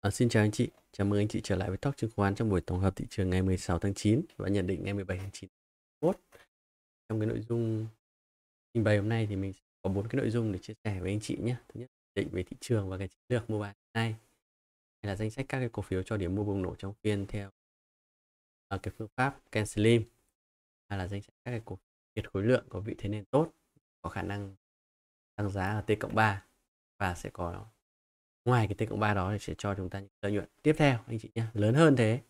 À, xin chào anh chị, chào mừng anh chị trở lại với Talk chứng khoán trong buổi tổng hợp thị trường ngày 16 tháng 9 và nhận định ngày 17 tháng 9. Trong cái nội dung trình bày hôm nay thì mình có bốn cái nội dung để chia sẻ với anh chị nhé. Thứ nhất, định về thị trường và cái chiến lược mua bán hai hay là danh sách các cái cổ phiếu cho điểm mua bùng nổ trong phiên theo uh, cái phương pháp Ken Slim hay là danh sách các cái cổ phiếu khối lượng có vị thế nền tốt có khả năng tăng giá ở T cộng 3 và sẽ có ngoài cái t cộng ba đó thì sẽ cho chúng ta những lợi nhuận tiếp theo anh chị nhé lớn hơn thế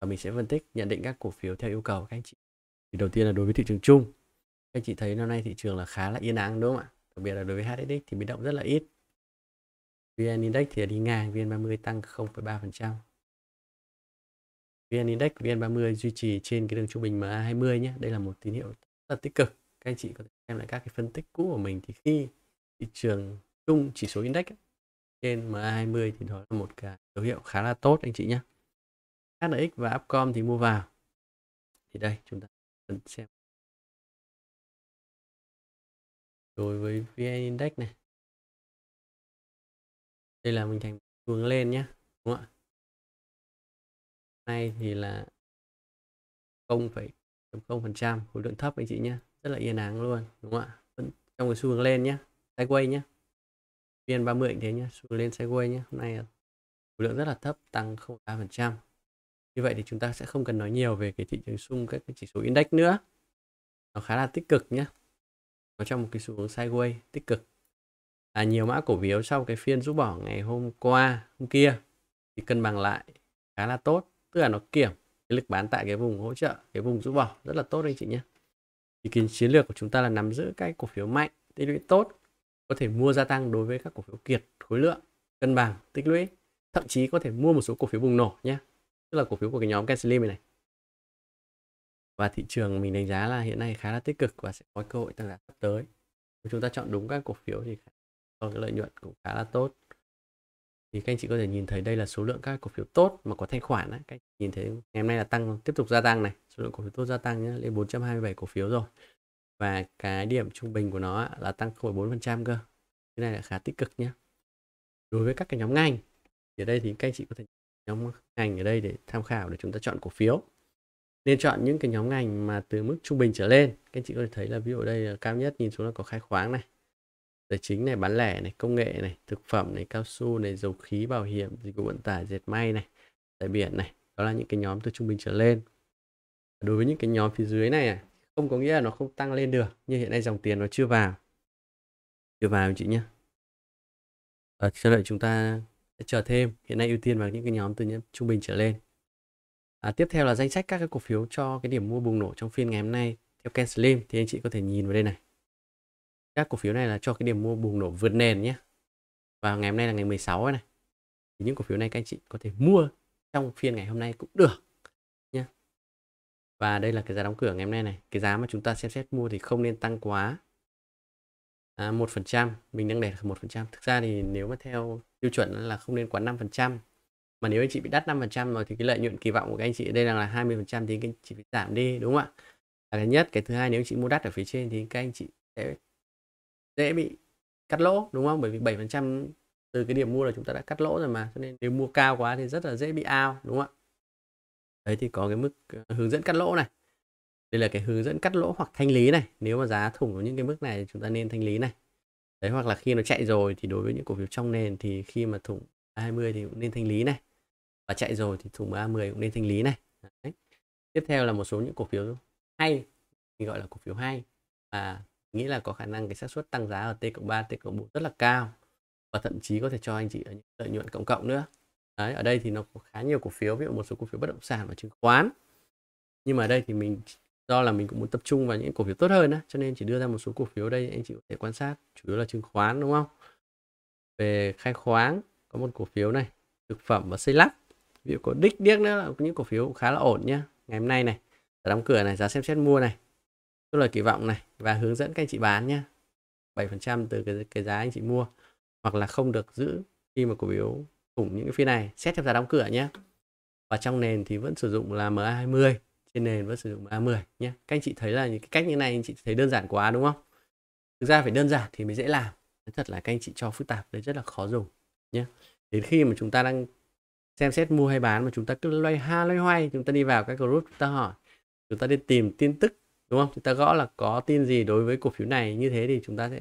và mình sẽ phân tích nhận định các cổ phiếu theo yêu cầu các anh chị thì đầu tiên là đối với thị trường chung các anh chị thấy năm nay thị trường là khá là yên ắng đúng không ạ đặc biệt là đối với HSX thì biến động rất là ít VN Index thì đi ngang VN30 tăng 0,3% VN Index VN30 duy trì trên cái đường trung bình MA20 nhé đây là một tín hiệu rất là tích cực các anh chị có thể xem lại các cái phân tích cũ của mình thì khi thị trường chung chỉ số index ấy, trên MA20 thì đó là một cái dấu hiệu khá là tốt anh chị nhé. HNX và Upcom thì mua vào. Thì đây chúng ta cần xem. Đối với VN Index này. Đây là mình thành hướng lên nhé. Đúng không ạ? Nay thì là 0,0% khối lượng thấp anh chị nhé. Rất là yên áng luôn. Đúng không ạ? Vẫn trong cái xu hướng lên nhé. Sideways nhé. VN30 cũng thế nhé xuống lên sideways nhé hôm nay khối lượng rất là thấp tăng 0,3% như vậy thì chúng ta sẽ không cần nói nhiều về cái thị trường sung các cái chỉ số index nữa nó khá là tích cực nhé nó trong một cái xu hướng sideways tích cực à, nhiều mã cổ phiếu sau cái phiên rút bỏ ngày hôm qua hôm kia thì cân bằng lại khá là tốt tức là nó kiểm cái lực bán tại cái vùng hỗ trợ cái vùng rút bỏ rất là tốt anh chị nhé ý kiến chiến lược của chúng ta là nắm giữ cái cổ phiếu mạnh tỷ lệ tốt có thể mua gia tăng đối với các cổ phiếu kiệt khối lượng cân bằng tích lũy thậm chí có thể mua một số cổ phiếu bùng nổ nhé tức là cổ phiếu của cái nhóm Kenslim này, này và thị trường mình đánh giá là hiện nay khá là tích cực và sẽ có cơ hội tăng giá sắp tới nếu chúng ta chọn đúng các cổ phiếu thì có cái lợi nhuận cũng khá là tốt thì các anh chị có thể nhìn thấy đây là số lượng các cổ phiếu tốt mà có thanh khoản đấy các anh chị nhìn thấy ngày hôm nay là tăng tiếp tục gia tăng này số lượng cổ phiếu tốt gia tăng nhé lên 427 cổ phiếu rồi và cái điểm trung bình của nó là tăng 0,4% cơ cái này là khá tích cực nhé đối với các cái nhóm ngành thì ở đây thì các anh chị có thể nhóm ngành ở đây để tham khảo để chúng ta chọn cổ phiếu nên chọn những cái nhóm ngành mà từ mức trung bình trở lên các anh chị có thể thấy là ví dụ đây là cao nhất nhìn xuống là có khai khoáng này tài chính này bán lẻ này công nghệ này thực phẩm này cao su này dầu khí bảo hiểm dịch vụ vận tải dệt may này tại biển này đó là những cái nhóm từ trung bình trở lên đối với những cái nhóm phía dưới này à, không có nghĩa là nó không tăng lên được nhưng hiện nay dòng tiền nó chưa vào chưa vào chị nhé ở sau đợi chúng ta sẽ chờ thêm hiện nay ưu tiên vào những cái nhóm từ nhóm trung bình trở lên à, tiếp theo là danh sách các cái cổ phiếu cho cái điểm mua bùng nổ trong phiên ngày hôm nay theo Ken Slim thì anh chị có thể nhìn vào đây này các cổ phiếu này là cho cái điểm mua bùng nổ vượt nền nhé và ngày hôm nay là ngày 16 này thì những cổ phiếu này các anh chị có thể mua trong phiên ngày hôm nay cũng được và đây là cái giá đóng cửa ngày hôm nay này cái giá mà chúng ta xem xét mua thì không nên tăng quá à, một phần trăm mình đang để một phần trăm thực ra thì nếu mà theo tiêu chuẩn là không nên quá 5 phần trăm mà nếu anh chị bị đắt 5 phần trăm rồi thì cái lợi nhuận kỳ vọng của các anh chị đây là 20 phần trăm thì anh chị phải giảm đi đúng không ạ là cái nhất cái thứ hai nếu anh chị mua đắt ở phía trên thì các anh chị sẽ dễ bị cắt lỗ đúng không bởi vì 7 phần trăm từ cái điểm mua là chúng ta đã cắt lỗ rồi mà cho nên nếu mua cao quá thì rất là dễ bị ao đúng không ạ đấy thì có cái mức ờ, hướng dẫn cắt lỗ này đây là cái hướng dẫn cắt lỗ hoặc thanh lý này nếu mà giá thủng ở những cái mức này chúng ta nên thanh lý này đấy hoặc là khi nó chạy rồi thì đối với những cổ phiếu trong nền thì khi mà thủng 20 thì cũng nên thanh lý này và chạy rồi thì thủng 30 cũng nên thanh lý này đấy. tiếp theo là một số những cổ phiếu hay mình gọi là cổ phiếu hay và nghĩ là có khả năng cái xác suất tăng giá ở T cộng 3, T cộng 4 rất là cao và thậm chí có thể cho anh chị ở những lợi nhuận cộng cộng nữa Đấy, ở đây thì nó có khá nhiều cổ phiếu, ví dụ một số cổ phiếu bất động sản và chứng khoán. Nhưng mà ở đây thì mình do là mình cũng muốn tập trung vào những cổ phiếu tốt hơn á, cho nên chỉ đưa ra một số cổ phiếu đây anh chị có thể quan sát, chủ yếu là chứng khoán đúng không? Về khai khoáng có một cổ phiếu này, thực phẩm và xây lắp. Ví dụ có đích điếc nữa là những cổ phiếu khá là ổn nhá. Ngày hôm nay này, đóng cửa này, giá xem xét mua này. tôi là kỳ vọng này và hướng dẫn các anh chị bán nhá. 7% từ cái, cái giá anh chị mua hoặc là không được giữ khi mà cổ phiếu cùng những cái phiên này xét theo giá đóng cửa nhé và trong nền thì vẫn sử dụng là MA20 trên nền vẫn sử dụng MA10 nhé các anh chị thấy là những cái cách như này anh chị thấy đơn giản quá đúng không thực ra phải đơn giản thì mới dễ làm thật là các anh chị cho phức tạp đấy rất là khó dùng nhé đến khi mà chúng ta đang xem xét mua hay bán mà chúng ta cứ loay ha loay hoay chúng ta đi vào các group chúng ta hỏi chúng ta đi tìm tin tức đúng không chúng ta gõ là có tin gì đối với cổ phiếu này như thế thì chúng ta sẽ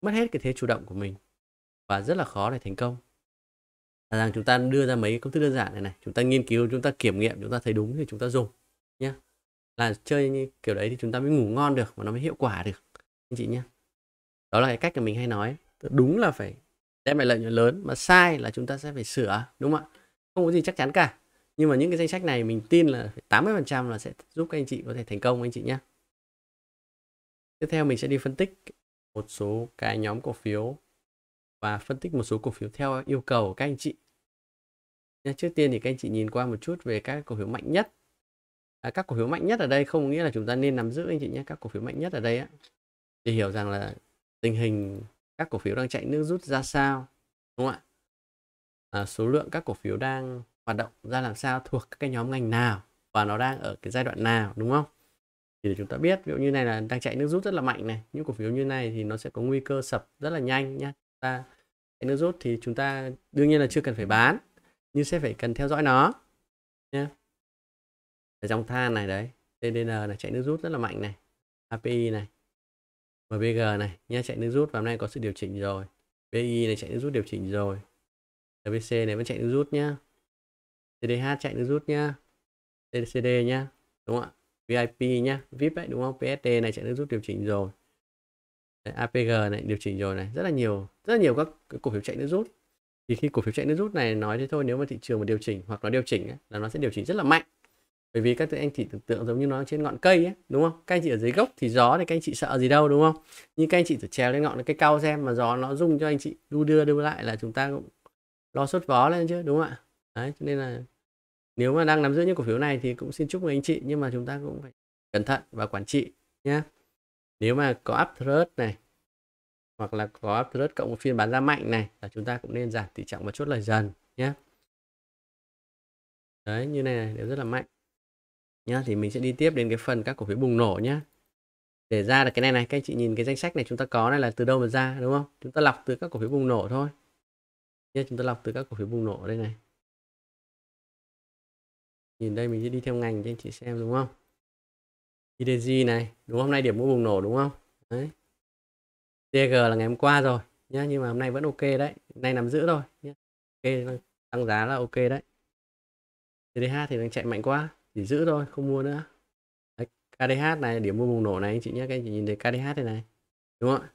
mất hết cái thế chủ động của mình và rất là khó để thành công rằng chúng ta đưa ra mấy công thức đơn giản này này chúng ta nghiên cứu chúng ta kiểm nghiệm chúng ta thấy đúng thì chúng ta dùng nhé là chơi như kiểu đấy thì chúng ta mới ngủ ngon được và nó mới hiệu quả được anh chị nhé đó là cái cách mà mình hay nói đúng là phải đem lại lợi nhuận lớn mà sai là chúng ta sẽ phải sửa đúng không ạ không có gì chắc chắn cả nhưng mà những cái danh sách này mình tin là 80% là sẽ giúp các anh chị có thể thành công anh chị nhé tiếp theo mình sẽ đi phân tích một số cái nhóm cổ phiếu và phân tích một số cổ phiếu theo ờ, yêu cầu của các anh chị. trước tiên thì các anh chị nhìn qua một chút về các cổ phiếu mạnh nhất. À, các cổ phiếu mạnh nhất ở đây không nghĩa là chúng ta nên nắm giữ anh chị nhé. Các cổ phiếu mạnh nhất ở đây á, để hiểu rằng là tình hình các cổ phiếu đang chạy nước rút ra sao, đúng không ạ? À, số lượng các cổ phiếu đang hoạt động ra làm sao thuộc các cái nhóm ngành nào và nó đang ở cái giai đoạn nào đúng không? Thì để chúng ta biết ví dụ như này là đang chạy nước rút rất là mạnh này, những cổ phiếu như này thì nó sẽ có nguy cơ sập rất là nhanh nhé ta cái nước rút thì chúng ta đương nhiên là chưa cần phải bán nhưng sẽ phải cần theo dõi nó nhé cái dòng than này đấy TDN là chạy nước rút rất là mạnh này API này MBG này nha chạy nước rút và hôm nay có sự điều chỉnh rồi BI này chạy nước rút điều chỉnh rồi RBC này vẫn chạy nước rút nhá TDH chạy nước rút nhá TCD nhá đúng không ạ VIP nhá VIP ấy đúng không PSD này chạy nước rút điều chỉnh rồi Đấy, APG này điều chỉnh rồi này rất là nhiều rất là nhiều các cổ phiếu chạy nước rút thì khi cổ phiếu chạy nước rút này nói thế thôi nếu mà thị trường mà điều chỉnh hoặc nó điều chỉnh ấy, là nó sẽ điều chỉnh rất là mạnh bởi vì các anh chị tưởng tượng giống như nó trên ngọn cây ấy, đúng không các anh chị ở dưới gốc thì gió thì các anh chị sợ gì đâu đúng không nhưng các anh chị thử trèo lên ngọn cái cao xem mà gió nó rung cho anh chị đu đưa đưa lại là chúng ta cũng lo sốt vó lên chứ đúng không ạ đấy cho nên là nếu mà đang nắm giữ những cổ phiếu này thì cũng xin chúc mừng anh chị nhưng mà chúng ta cũng phải cẩn thận và quản trị nhé nếu mà có up thread này hoặc là có up thread cộng với phiên bán ra mạnh này là chúng ta cũng nên giảm tỷ trọng một chút lời dần nhé đấy như này đều rất là mạnh nhá thì mình sẽ đi tiếp đến cái phần các cổ phiếu bùng nổ nhá để ra được cái này này các anh chị nhìn cái danh sách này chúng ta có này là từ đâu mà ra đúng không chúng ta lọc từ các cổ phiếu bùng nổ thôi nhé chúng ta lọc từ các cổ phiếu bùng nổ đây này nhìn đây mình sẽ đi theo ngành cho anh chị xem đúng không IDG này đúng hôm nay điểm mua bùng nổ đúng không đấy DG là ngày hôm qua rồi nhá nhưng mà hôm nay vẫn ok đấy nay nằm giữ rồi, nhá. ok tăng giá là ok đấy CDH thì đang chạy mạnh quá chỉ giữ thôi không mua nữa đấy, KDH này điểm mua bùng nổ này anh chị nhé các anh chị nhìn thấy KDH này này đúng không ạ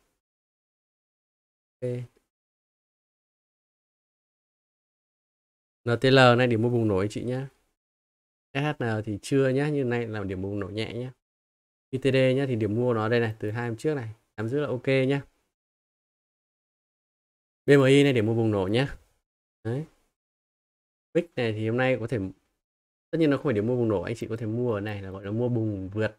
ok NTL này điểm mua bùng nổ anh chị nhé SHN thì chưa nhé như này là điểm bùng nổ nhẹ nhé ITD nhé thì điểm mua nó đây này từ hai hôm trước này nắm giữ là ok nhé BMI này để mua vùng nổ nhé đấy Vic này thì hôm nay có thể tất nhiên nó không phải điểm mua vùng nổ anh chị có thể mua ở này là gọi là mua bùng vượt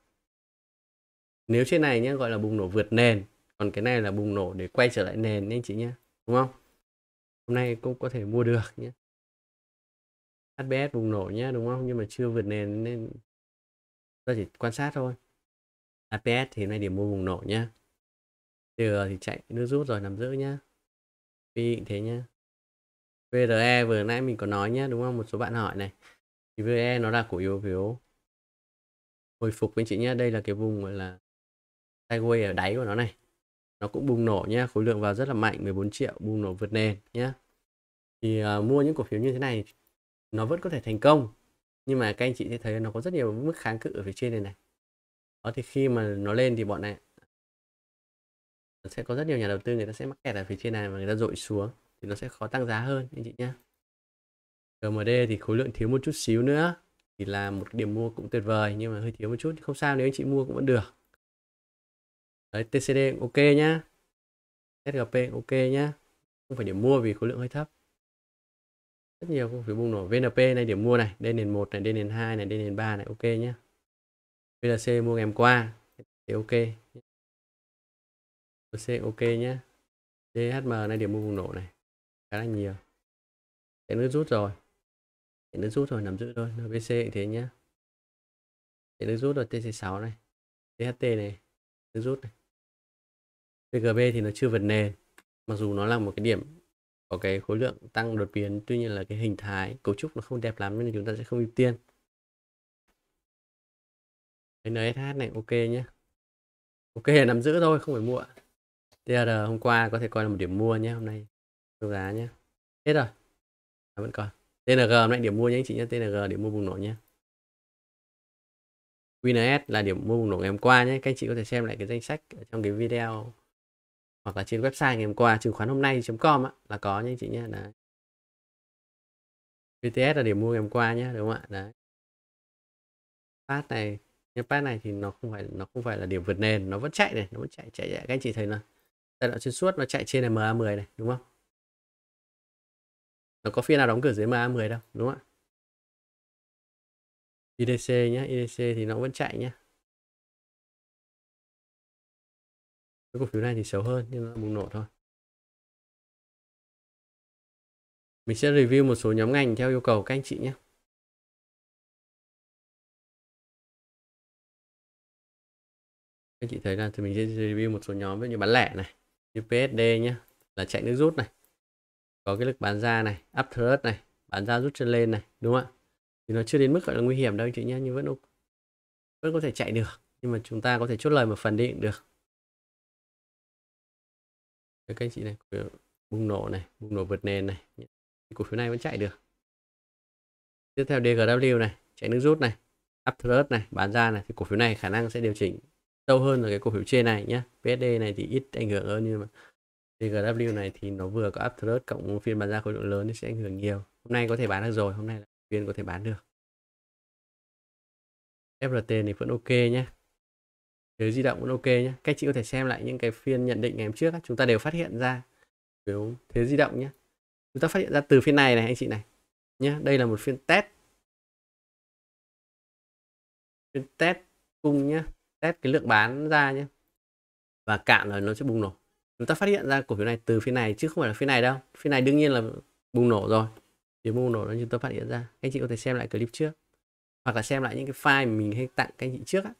nếu trên này nhé gọi là bùng nổ vượt nền còn cái này là bùng nổ để quay trở lại nền anh chị nhé đúng không hôm nay cũng có thể mua được nhé HBS bùng nổ nhé đúng không nhưng mà chưa vượt nền nên ta chỉ quan sát thôi APS thì hôm nay điểm mua vùng nổ nhá Trừ thì chạy nước rút rồi nắm giữ nhá Vì thế nhá VRE vừa nãy mình có nói nhá đúng không một số bạn hỏi này thì VRE nó là cổ yếu phiếu hồi phục với chị nhá đây là cái vùng gọi là sideways ở đáy của nó này nó cũng bùng nổ nhá khối lượng vào rất là mạnh 14 triệu bùng nổ vượt nền nhá thì uh, mua những cổ phiếu như thế này nó vẫn có thể thành công nhưng mà các anh chị sẽ thấy nó có rất nhiều mức kháng cự ở phía trên này này đó ờ, thì khi mà nó lên thì bọn này sẽ có rất nhiều nhà đầu tư người ta sẽ mắc kẹt ở phía trên này và người ta dội xuống thì nó sẽ khó tăng giá hơn anh chị nhé GMD thì khối lượng thiếu một chút xíu nữa thì là một điểm mua cũng tuyệt vời nhưng mà hơi thiếu một chút không sao nếu anh chị mua cũng vẫn được đấy TCD ok nhá SGP ok nhá không phải điểm mua vì khối lượng hơi thấp rất nhiều không phải bùng nổ VNP này điểm mua này đây nền một này đây nền hai này đây nền ba này ok nhá VLC mua ngày hôm qua thì ok VLC ok nhé DHM này điểm mua vùng nổ này khá là nhiều cái nước rút rồi cái nước rút rồi nằm giữ thôi NBC thế nhé, cái nước rút rồi TC6 này DHT này nước rút này PGB thì nó chưa vượt nền mặc dù nó là một cái điểm có cái khối lượng tăng đột biến tuy nhiên là cái hình thái cấu trúc nó không đẹp lắm nên chúng ta sẽ không ưu tiên cái NSH này ok nhé ok là nằm giữ thôi không phải mua TR hôm qua có thể coi là một điểm mua nhé hôm nay đấu giá nhé hết rồi à, vẫn còn TNG hôm nay điểm mua nhé anh chị nhé TNG điểm mua bùng nổ nhé WinS là điểm mua bùng nổ ngày hôm qua nhé các anh chị có thể xem lại cái danh sách ở trong cái video hoặc là trên website ngày hôm qua chứng khoán hôm nay com á, là có nhé anh chị nhé đấy VTS là điểm mua ngày hôm qua nhé đúng không ạ đấy phát này cái pass này thì nó không phải nó không phải là điểm vượt nền nó vẫn chạy này nó vẫn chạy chạy chạy các anh chị thấy nó giai đoạn xuyên suốt nó chạy trên này MA10 này đúng không nó có phiên nào đóng cửa dưới MA10 đâu đúng không ạ IDC nhá IDC thì nó vẫn chạy nhá cái cổ phiếu này thì xấu hơn nhưng nó bùng nổ thôi mình sẽ review một số nhóm ngành theo yêu cầu các anh chị nhé các chị thấy là thì mình sẽ review một số nhóm ví như bán lẻ này như PSD nhé là chạy nước rút này có cái lực bán ra này up thrust này bán ra rút chân lên này đúng không ạ thì nó chưa đến mức gọi là nguy hiểm đâu anh chị nhé nhưng vẫn vẫn có thể chạy được nhưng mà chúng ta có thể chốt lời một phần định được các anh chị này bùng nổ này bùng nổ vượt nền này cổ phiếu này vẫn chạy được tiếp theo DGW này chạy nước rút này up thrust này bán ra này thì cổ phiếu này khả năng sẽ điều chỉnh sâu hơn là cái cổ phiếu trên này nhé PSD này thì ít ảnh hưởng hơn nhưng mà DGW này thì nó vừa có up thrust cộng phiên bán ra khối lượng lớn thì sẽ ảnh hưởng nhiều hôm nay có thể bán được rồi hôm nay là phiên có thể bán được FRT này vẫn ok nhé thế di động vẫn ok nhé Các chị có thể xem lại những cái phiên nhận định ngày hôm trước Chúng ta đều phát hiện ra phiếu thế di động nhé Chúng ta phát hiện ra từ phiên này này anh chị này nhé Đây là một phiên test Phiên test cung nhé test cái lượng bán ra nhé và cạn rồi nó sẽ bùng nổ chúng ta phát hiện ra cổ phiếu này từ phía này chứ không phải là phía này đâu phía này đương nhiên là bùng nổ rồi thì bùng nổ nó chúng ta phát hiện ra anh chị có thể xem lại clip trước hoặc là xem lại những cái file mình hay tặng các anh chị trước á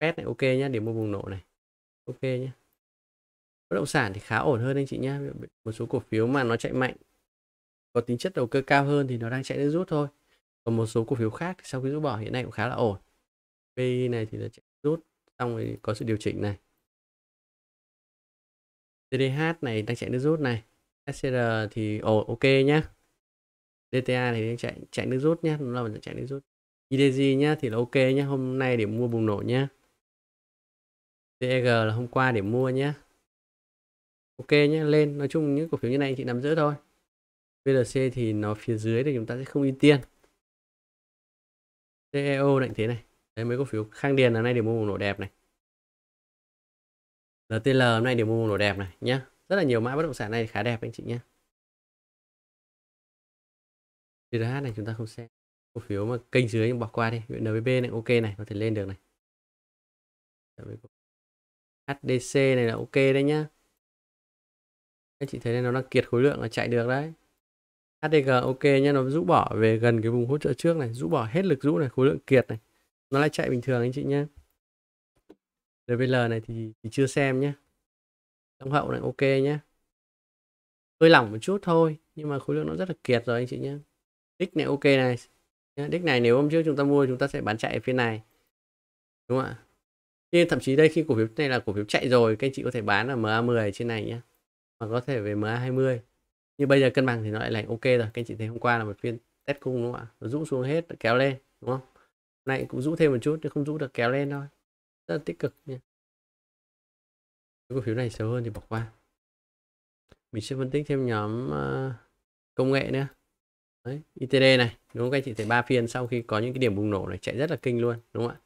pet này ok nhá điểm mua bùng nổ này ok nhá bất động sản thì khá ổn hơn anh chị nhá một số cổ phiếu mà nó chạy mạnh có tính chất đầu cơ cao hơn thì nó đang chạy nước rút thôi còn một số cổ phiếu khác sau khi rút bỏ hiện nay cũng khá là ổn PI này thì là chạy rút xong rồi có sự điều chỉnh này TDH này đang chạy nước rút này SCR thì ổn ok nhá DTA thì đang chạy chạy nước rút nhá nó là chạy nước rút IDG nhá thì là ok nhá hôm nay để mua bùng nổ nhá DG e là hôm qua để mua nhá ok nhá, lên nói chung những cổ phiếu như này chị nắm giữ thôi VLC thì nó phía dưới thì chúng ta sẽ không ưu tiên CEO định thế này đấy mấy cổ phiếu Khang Điền là nay điểm mua bùng nổ đẹp này LTL hôm nay điểm mua bùng nổ đẹp này nhá rất là nhiều mã bất động sản này khá đẹp anh chị nhé GRH này chúng ta không xem cổ phiếu mà kênh dưới nhưng bỏ qua đi huyện NBB này ok này có thể lên được này HDC này là ok đấy nhá anh chị thấy đây nó đang kiệt khối lượng là chạy được đấy HDG ok nhé nó rũ bỏ về gần cái vùng hỗ trợ trước này rũ bỏ hết lực rũ này khối lượng kiệt này nó lại chạy bình thường anh chị nhé RBL này thì, thì chưa xem nhé trong hậu này ok nhé hơi lỏng một chút thôi nhưng mà khối lượng nó rất là kiệt rồi anh chị nhé đích này ok này đích này nếu hôm trước chúng ta mua chúng ta sẽ bán chạy ở phía này đúng không ạ nhưng thậm chí đây khi cổ phiếu này là cổ phiếu chạy rồi các anh chị có thể bán ở MA10 trên này nhé hoặc có thể về MA20 như bây giờ cân bằng thì nó lại lành ok rồi các anh chị thấy hôm qua là một phiên test cung đúng không ạ rũ xuống hết kéo lên đúng không này cũng rũ thêm một chút chứ không rũ được kéo lên thôi rất là tích cực nha cổ phiếu này xấu hơn thì bỏ qua mình sẽ phân tích thêm nhóm ờ, công nghệ nữa Đấy, ITD này đúng không các anh chị thấy ba phiên sau khi có những cái điểm bùng nổ này chạy rất là kinh luôn đúng không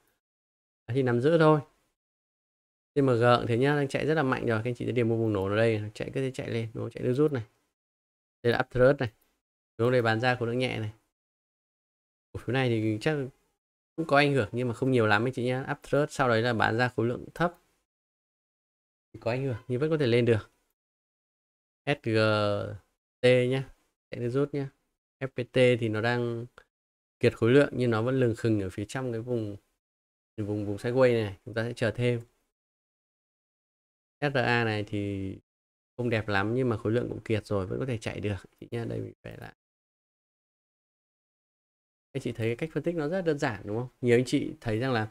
ạ thì nằm giữ thôi TMG thế nhá đang chạy rất là mạnh rồi các anh chị thấy điểm bùng nổ ở đây chạy cứ thế chạy lên đúng không? chạy đưa rút này đây là up thrust này đúng đây bàn ra khối lượng nhẹ này cổ phiếu này thì chắc cũng có ảnh hưởng nhưng mà không nhiều lắm anh chị nhé up thrust sau đấy là bán ra khối lượng thấp thì có ảnh hưởng nhưng vẫn có thể lên được SGT nhé sẽ rút nhé FPT thì nó đang kiệt khối lượng nhưng nó vẫn lừng khừng ở phía trong cái vùng vùng vùng sideways này chúng ta sẽ chờ thêm SRA này thì không đẹp lắm nhưng mà khối lượng cũng kiệt rồi vẫn có thể chạy được chị nha đây mình về lại anh chị thấy cái cách phân tích nó rất đơn giản đúng không nhiều anh chị thấy rằng là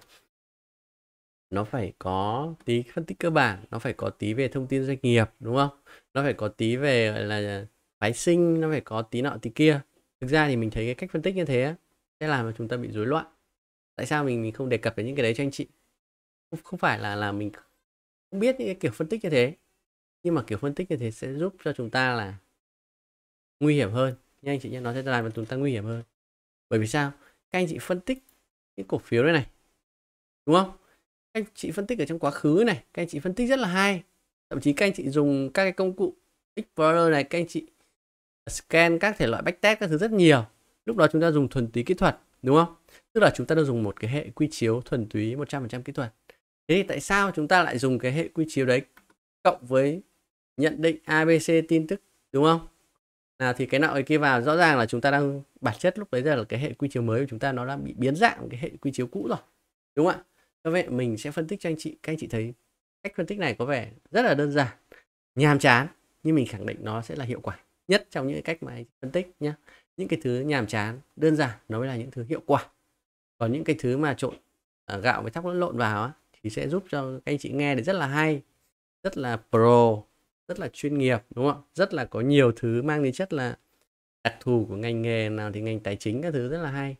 nó phải có tí phân tích cơ bản nó phải có tí về thông tin doanh nghiệp đúng không nó phải có tí về là phái sinh nó phải có tí nọ tí kia thực ra thì mình thấy cái cách phân tích như thế sẽ làm cho chúng ta bị rối loạn tại sao mình mình không đề cập đến những cái đấy cho anh chị không, không phải là là mình không biết những cái kiểu phân tích như thế nhưng mà kiểu phân tích như thế sẽ giúp cho chúng ta là nguy hiểm hơn nha anh chị nhé nó sẽ làm cho chúng ta nguy hiểm hơn bởi vì sao các anh chị phân tích những cổ phiếu đây này đúng không các anh chị phân tích ở trong quá khứ này các anh chị phân tích rất là hay thậm chí các anh chị dùng các cái công cụ Explorer này các anh chị scan các thể loại backtest các thứ rất nhiều lúc đó chúng ta dùng thuần túy kỹ thuật đúng không tức là chúng ta đang dùng một cái hệ quy chiếu thuần túy 100% kỹ thuật thế thì tại sao chúng ta lại dùng cái hệ quy chiếu đấy cộng với nhận định abc tin tức đúng không nào thì cái nọ kia vào rõ ràng là chúng ta đang bản chất lúc đấy giờ là cái hệ quy chiếu mới của chúng ta nó đã bị biến dạng cái hệ quy chiếu cũ rồi đúng không ạ do vậy mình sẽ phân tích cho anh chị các anh chị thấy cách phân tích này có vẻ rất là đơn giản nhàm chán nhưng mình khẳng định nó sẽ là hiệu quả nhất trong những cách mà anh phân tích nhé những cái thứ nhàm chán đơn giản nó mới là những thứ hiệu quả còn những cái thứ mà trộn à, gạo với thóc lẫn lộn vào á thì sẽ giúp cho các anh chị nghe được rất là hay rất là pro rất là chuyên nghiệp đúng không ạ rất là có nhiều thứ mang đến chất là đặc thù của ngành nghề nào thì ngành tài chính các thứ rất là hay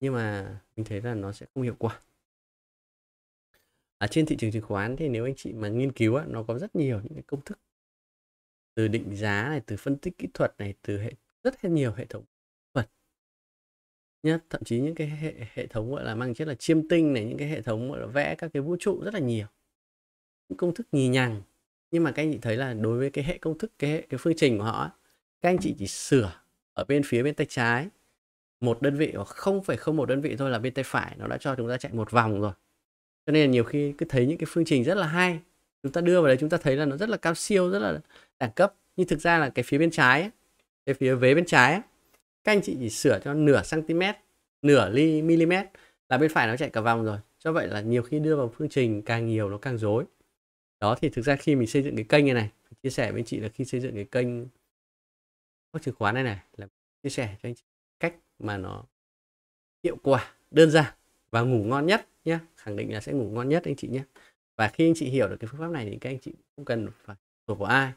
nhưng mà mình thấy là nó sẽ không hiệu quả ở trên thị trường chứng khoán thì nếu anh chị mà nghiên cứu á, nó có rất nhiều những cái công thức từ định giá này từ phân tích kỹ thuật này từ hệ rất là nhiều hệ thống thuật nhá thậm chí những cái hệ hệ thống gọi là mang chất là chiêm tinh này những cái hệ thống gọi là vẽ các cái vũ trụ rất là nhiều những công thức nhì nhằng nhưng mà các anh chị thấy là đối với cái hệ công thức cái hệ, cái phương trình của họ các anh chị chỉ sửa ở bên phía bên tay trái một đơn vị hoặc 0,01 đơn vị thôi là bên tay phải nó đã cho chúng ta chạy một vòng rồi cho nên là nhiều khi cứ thấy những cái phương trình rất là hay chúng ta đưa vào đấy chúng ta thấy là nó rất là cao siêu rất là đẳng cấp nhưng thực ra là cái phía bên trái ấy, cái phía vế bên trái ấy, các anh chị chỉ sửa cho nửa cm nửa ly mm là bên phải nó chạy cả vòng rồi cho vậy là nhiều khi đưa vào phương trình càng nhiều nó càng dối đó thì thực ra khi mình xây dựng cái kênh như này chia sẻ với anh chị là khi xây dựng cái kênh các chứng khoán này này là chia sẻ cho anh chị cách mà nó hiệu quả đơn giản và ngủ ngon nhất nhé khẳng định là sẽ ngủ ngon nhất anh chị nhé và khi anh chị hiểu được cái phương pháp này thì các anh chị không cần phải thuộc của, ai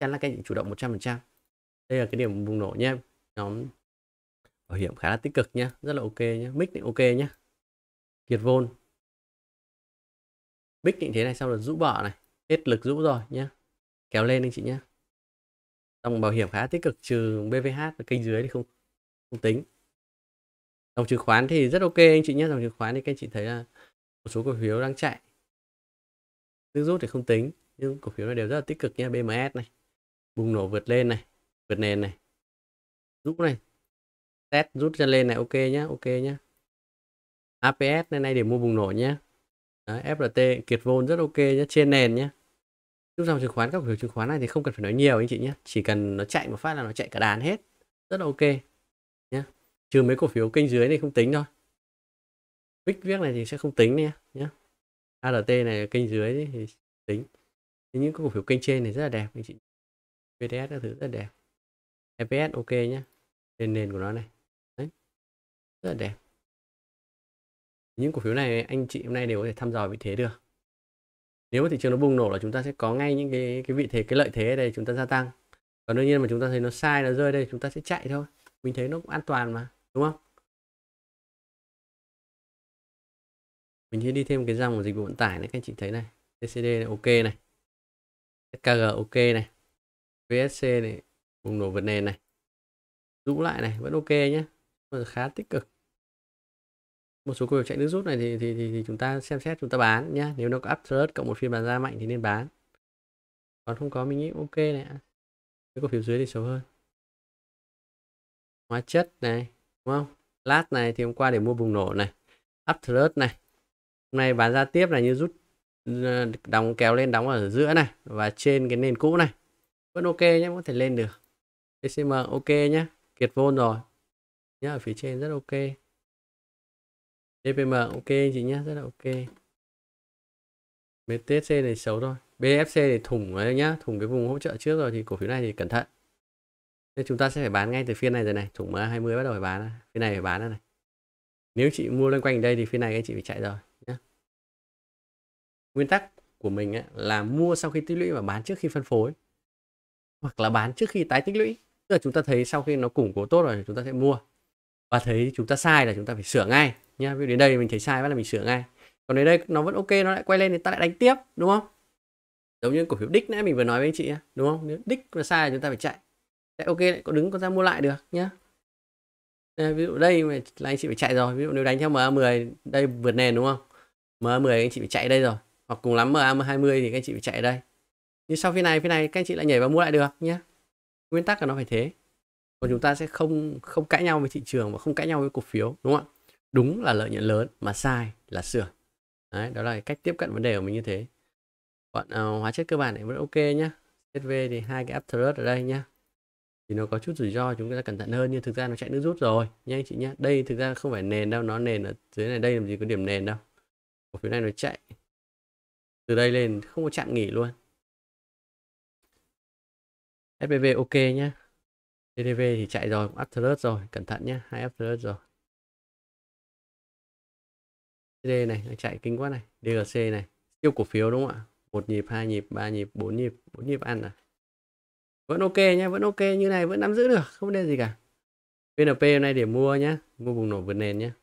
chắc là các anh chị chủ động 100% đây là cái điểm bùng nổ nhé nhóm bảo hiểm khá là tích cực nhé rất là ok nhé mic thì ok nhé kiệt vôn bích định thế này xong là rũ bỏ này hết lực rũ rồi nhé kéo lên anh chị nhé dòng bảo hiểm khá tích cực trừ bvh và kênh dưới thì không không tính dòng chứng khoán thì rất ok anh chị nhé dòng chứng khoán thì các anh chị thấy là một số cổ phiếu đang chạy nước rút thì không tính nhưng cổ phiếu này đều rất là tích cực nha bms này bùng nổ vượt lên này vượt nền này rút này test rút chân lên này ok nhá ok nhá aps nay nay để mua bùng nổ nhá Đấy, FLT kiệt vốn rất ok nhé trên nền nhé lúc dòng chứng khoán các cổ phiếu chứng khoán này thì không cần phải nói nhiều anh chị nhé chỉ cần nó chạy một phát là nó chạy cả đàn hết rất là ok nhé trừ mấy cổ phiếu kênh dưới này không tính thôi Vick viết này thì sẽ không tính nhé nhé ART này kênh dưới thì tính nhưng những cổ phiếu kênh trên này rất là đẹp anh chị VTS các thứ rất là đẹp EPS ok nhé trên nền của nó này Đấy. rất là đẹp những cổ phiếu này anh chị hôm nay đều có thể thăm dò vị thế được nếu mà thị trường nó bùng nổ là chúng ta sẽ có ngay những cái cái vị thế cái lợi thế ở đây chúng ta gia tăng còn đương nhiên mà chúng ta thấy nó sai nó rơi đây chúng ta sẽ chạy thôi mình thấy nó cũng an toàn mà đúng không mình sẽ đi thêm cái dòng dịch vụ vận tải này các anh chị thấy này TCD này ok này SKG ok này VSC này bùng nổ vượt nền này rũ lại này vẫn ok nhé khá tích cực một số cổ phiếu chạy nước rút này thì, thì thì, thì chúng ta xem xét chúng ta bán nhá nếu nó có up thrust cộng một phiên bán ra mạnh thì nên bán còn không có mình nghĩ ok này cái cổ phiếu dưới thì xấu hơn hóa chất này đúng không lát này thì hôm qua để mua bùng nổ này up thrust này hôm nay bán ra tiếp là như rút ờ, đóng kéo lên đóng ở giữa này và trên cái nền cũ này vẫn ok nhé có thể lên được PCM ok nhé kiệt vôn rồi nhé ở phía trên rất ok DPM ok chị nhé rất là ok BTC này xấu thôi BFC thì thủng rồi nhá thủng cái vùng hỗ trợ trước rồi thì cổ phiếu này thì cẩn thận nên chúng ta sẽ phải bán ngay từ phiên này rồi này thủng MA20 bắt đầu phải bán phiên này phải bán rồi này nếu chị mua lên quanh đây thì phiên này các chị phải chạy rồi nhé nguyên tắc của mình ấy, là mua sau khi tích lũy và bán trước khi phân phối hoặc là bán trước khi tái tích lũy tức là chúng ta thấy sau khi nó củng cố tốt rồi chúng ta sẽ mua và thấy chúng ta sai là chúng ta phải sửa ngay nhá ví dụ đến đây mình thấy sai bắt là mình sửa ngay còn đến đây nó vẫn ok nó lại quay lên thì ta lại đánh tiếp đúng không giống như cổ phiếu đích nãy mình vừa nói với anh chị đúng không nếu đích là sai chúng ta phải chạy lại ok lại có đứng có ta mua lại được nhá ví dụ đây mà là anh chị phải chạy rồi ví dụ nếu đánh theo MA10 đây vượt nền đúng không MA10 anh chị phải chạy đây rồi hoặc cùng lắm MA20 thì các anh chị phải chạy đây nhưng sau phía này phía này các anh chị lại nhảy vào mua lại được nhé nguyên tắc là nó phải thế còn chúng ta sẽ không không cãi nhau với thị trường và không cãi nhau với cổ phiếu đúng không ạ đúng là lợi nhuận lớn mà sai là sửa đấy, đó là cách tiếp cận vấn đề của mình như thế bọn uh, hóa chất cơ bản này vẫn ok nhá SV thì hai cái after ở đây nhá thì nó có chút rủi ro chúng ta cẩn thận hơn nhưng thực ra nó chạy nước rút rồi nha anh chị nhá đây thực ra không phải nền đâu nó nền ở dưới này đây làm gì có điểm nền đâu cổ phiếu này nó chạy từ đây lên không có chạm nghỉ luôn SPV ok nhá TTV thì chạy rồi cũng after rồi cẩn thận nhá hai after rồi D này nó chạy kinh quá này DGC này siêu cổ phiếu đúng không ạ một nhịp hai nhịp ba nhịp bốn nhịp bốn nhịp ăn à vẫn ok nhá vẫn ok như này vẫn nắm giữ được không vấn đề gì cả PNP hôm nay để mua nhá mua bùng nổ vượt nền nhá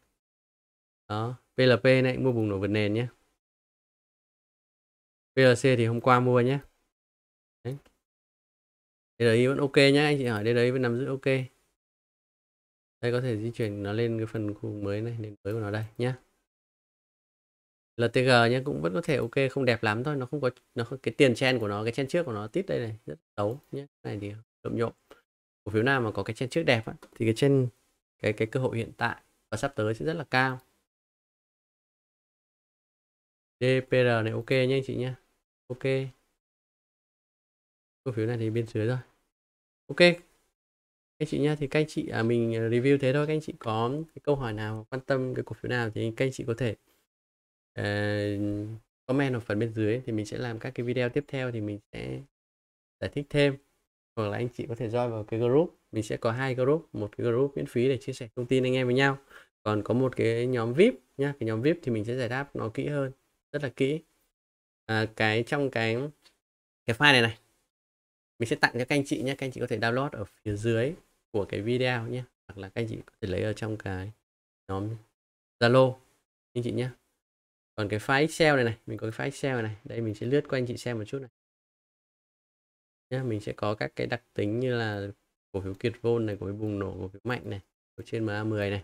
đó PLP này mua bùng nổ vượt nền nhá PLC thì hôm qua mua nhá Đấy. DRI vẫn ok nhá anh chị hỏi DRI vẫn nắm giữ ok đây có thể di chuyển nó lên cái phần khu mới này lên mới của nó đây nhá LTG nhé cũng vẫn có thể ok không đẹp lắm thôi nó không có nó không, cái tiền chen của nó cái chen trước của nó tít đây này rất xấu nhé này thì lộn nhộn cổ phiếu nào mà có cái chen trước đẹp á, thì cái chen cái cái cơ hội hiện tại và sắp tới sẽ rất là cao DPR này ok nhé anh chị nhé ok cổ phiếu này thì bên dưới rồi ok anh chị nhé thì các anh chị à, mình review thế thôi các anh chị có cái câu hỏi nào quan tâm cái cổ phiếu nào thì các anh chị có thể uh, comment ở phần bên dưới thì mình sẽ làm các cái video tiếp theo thì mình sẽ giải thích thêm hoặc là anh chị có thể join vào cái group mình sẽ có hai group một cái group miễn phí để chia sẻ thông tin anh em với nhau còn có một cái nhóm vip nhá cái nhóm vip thì mình sẽ giải đáp nó kỹ hơn rất là kỹ à, cái trong cái cái file này này mình sẽ tặng cho các anh chị nhé các anh chị có thể download ở phía dưới của cái video nhé hoặc là các anh chị có thể lấy ở trong cái nhóm zalo anh chị nhé còn cái file excel này này mình có cái file excel này đây mình sẽ lướt qua anh chị xem một chút này nhá mình sẽ có các cái đặc tính như là cổ phiếu kiệt vôn này cổ phiếu bùng nổ cổ phiếu mạnh này ở trên MA10 này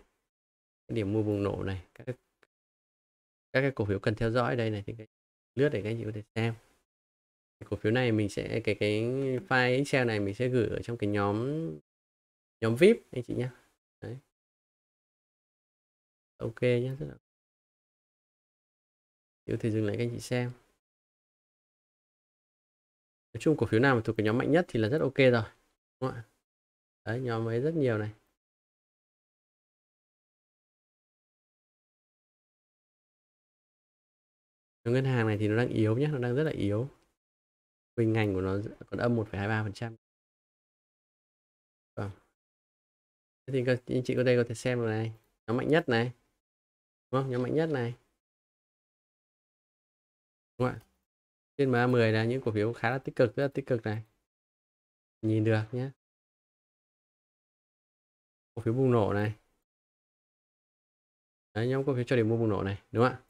cái điểm mua bùng nổ này các các cái cổ phiếu cần theo dõi đây này thì cái lướt để các anh chị có thể xem cổ phiếu này mình sẽ cái cái file Excel này mình sẽ gửi ở trong cái nhóm nhóm VIP anh chị nhé Đấy. ok nhé rất là yếu thì dừng lại các anh chị xem nói chung cổ phiếu nào mà thuộc cái nhóm mạnh nhất thì là rất ok rồi đúng không đấy nhóm ấy rất nhiều này nhóm ngân hàng này thì nó đang yếu nhé nó đang rất là yếu bình ngành của nó còn âm 1,23 phần trăm vâng thế anh chị ở đây có thể xem này nhóm mạnh nhất này đúng không nhóm mạnh nhất này đúng không ạ trên MA10 là những cổ phiếu khá là tích cực rất là tích cực này nhìn được nhé cổ phiếu bùng nổ này Đấy, nhóm cổ phiếu cho điểm mua bùng nổ này đúng không ạ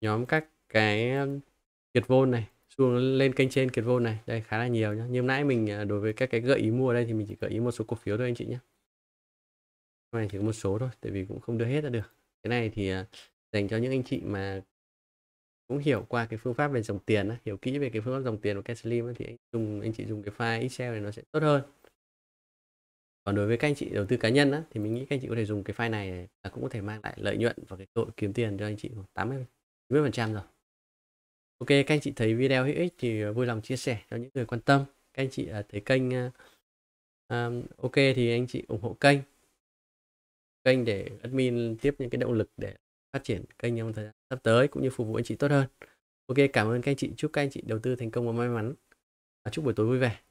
nhóm các cái um, kiệt vôn này xuống lên kênh trên kiệt vôn này đây khá là nhiều nhá như nãy mình à, đối với các cái gợi ý mua ở đây thì mình chỉ gợi ý một số cổ phiếu thôi anh chị nhé này chỉ có một số thôi tại vì cũng không đưa hết ra được cái này thì à, dành cho những anh chị mà cũng hiểu qua cái phương pháp về dòng tiền hiểu kỹ về cái phương pháp dòng tiền của Caslim á, thì anh dùng anh chị dùng cái file Excel này nó sẽ tốt hơn còn đối với các anh chị đầu tư cá nhân á, thì mình nghĩ các anh chị có thể dùng cái file này là cũng có thể mang lại lợi nhuận và cái tội kiếm tiền cho anh chị khoảng 80 90 phần trăm rồi Ok các anh chị thấy video hữu ích thì vui lòng chia sẻ cho những người quan tâm các anh chị à, thấy kênh um, ok thì anh chị ủng hộ kênh kênh để admin tiếp những cái động lực để phát triển kênh trong thời gian sắp tới cũng như phục vụ anh chị tốt hơn ok cảm ơn các anh chị chúc các anh chị đầu tư thành công và may mắn chúc buổi tối vui vẻ